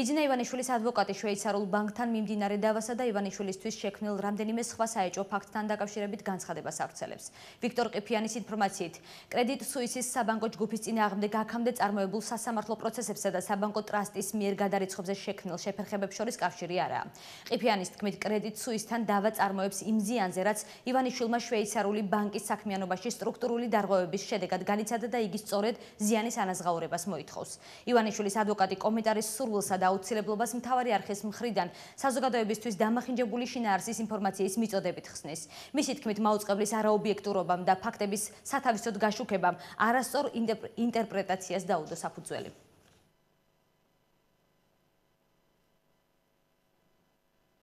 ვიძინა ივანიშვილის ადვოკატი შვეიცარიულ ბანკთან მიმდინარე დავასა და ივანიშვილისთვის შექმნილ რამდენიმე სხვა საეჭო ფაქტთან დაკავშირებით განცხადებას აგრძელებს. ვიქტორ ყიფიანის ინფორმაციით, კრედიტ სუისის საბანკო ჯგუფის წინააღმდეგ გაქამდე წარმოებულ სასამართლო პროცესებსა და საბანკო ტრასტის მიერ გადარიცხვებზე შექმნილ შეფერხებებს შორის კავშირი არაა. ყიფიანის თქმით, კრედიტ სუისთან დავა წარმოებს იმ ზიანზე, რაც ივანიშვილმა შვეიცარიული ბანკის საქმიანობაში სტრუქტურული დარღვევების შედეგად განიცადა და იგი სწორედ ზიანის ანაზღაურებას მოითხოვს. ივანიშვილის ადვოკატი კომენტარის სურვილსა და აუცილებლობას მთავარი არხის მხრიდან საზოგადოებისთვის დამახინჯებული შინაარსის ინფორმაციის მიწოდებით ხსნის. მისი თქმით, მაუწყებლის არაობიექტურობამ და ფაქტების სათავისოდ გაშუქებამ არასწორ ინტერპრეტაციას დაუდო საფუძველი.